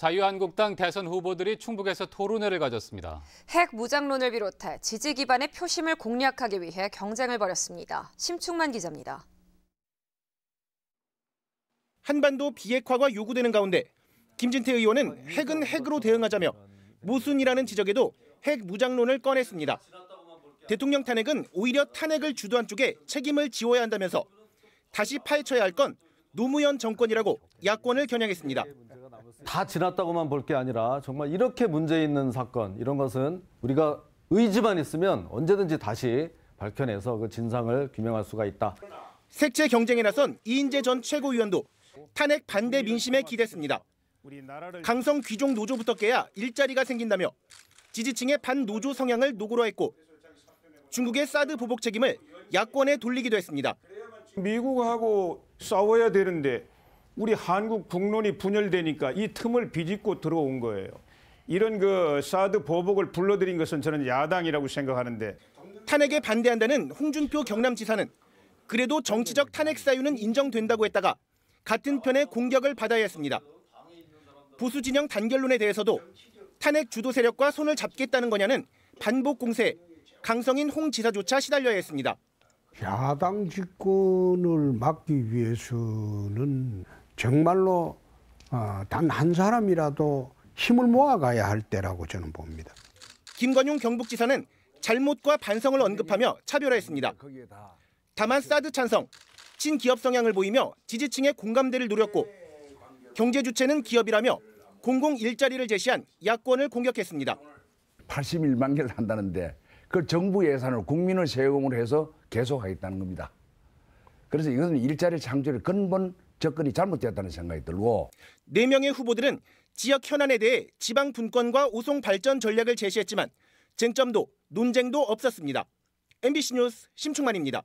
자유한국당 대선 후보들이 충북에서 토론회를 가졌습니다. 핵 무장론을 비롯해 지지 기반의 표심을 공략하기 위해 경쟁을 벌였습니다. 심충만 기자입니다. 한반도 비핵화가 요구되는 가운데 김진태 의원은 핵은 핵으로 대응하자며 모순이라는 지적에도 핵 무장론을 꺼냈습니다. 대통령 탄핵은 오히려 탄핵을 주도한 쪽에 책임을 지워야 한다면서 다시 파헤쳐야 할 건 노무현 정권이라고 야권을 겨냥했습니다. 다 지났다고만 볼 게 아니라 정말 이렇게 문제 있는 사건 이런 것은 우리가 의지만 있으면 언제든지 다시 밝혀내서 그 진상을 규명할 수가 있다. 색채 경쟁에 나선 이인재 전 최고위원도 탄핵 반대 민심에 기댔습니다. 강성 귀족 노조부터 깨야 일자리가 생긴다며 지지층의 반노조 성향을 노골화했고 중국의 사드 보복 책임을 야권에 돌리기도 했습니다. 미국하고 싸워야 되는데 우리 한국 국론이 분열되니까 이 틈을 비집고 들어온 거예요. 이런 그 사드 보복을 불러들인 것은 저는 야당이라고 생각하는데 탄핵에 반대한다는 홍준표 경남지사는 그래도 정치적 탄핵 사유는 인정된다고 했다가 같은 편의 공격을 받아야 했습니다. 보수 진영 단결론에 대해서도 탄핵 주도 세력과 손을 잡겠다는 거냐는 반복 공세 강성인 홍 지사조차 시달려야 했습니다. 야당 집권을 막기 위해서는 정말로 어, 단한 사람이라도 힘을 모아가야 할 때라고 저는 봅니다. 김관용 경북지사는 잘못과 반성을 언급하며 차별화했습니다. 네, 다만 사드 찬성, 친기업 성향을 보이며 지지층의 공감대를 누렸고 경제 주체는 기업이라며 공공 일자리를 제시한 야권을 공격했습니다. 81만 개를 한다는데 그 정부 예산을 국민의 세금으로 해서 계속하겠다는 겁니다. 그래서 이것은 일자리 창조를 근본 접근이 잘못되었다는 생각이 들고 4명의 후보들은 지역 현안에 대해 지방 분권과 우송 발전 전략을 제시했지만 쟁점도 논쟁도 없었습니다. MBC 뉴스 심충만입니다.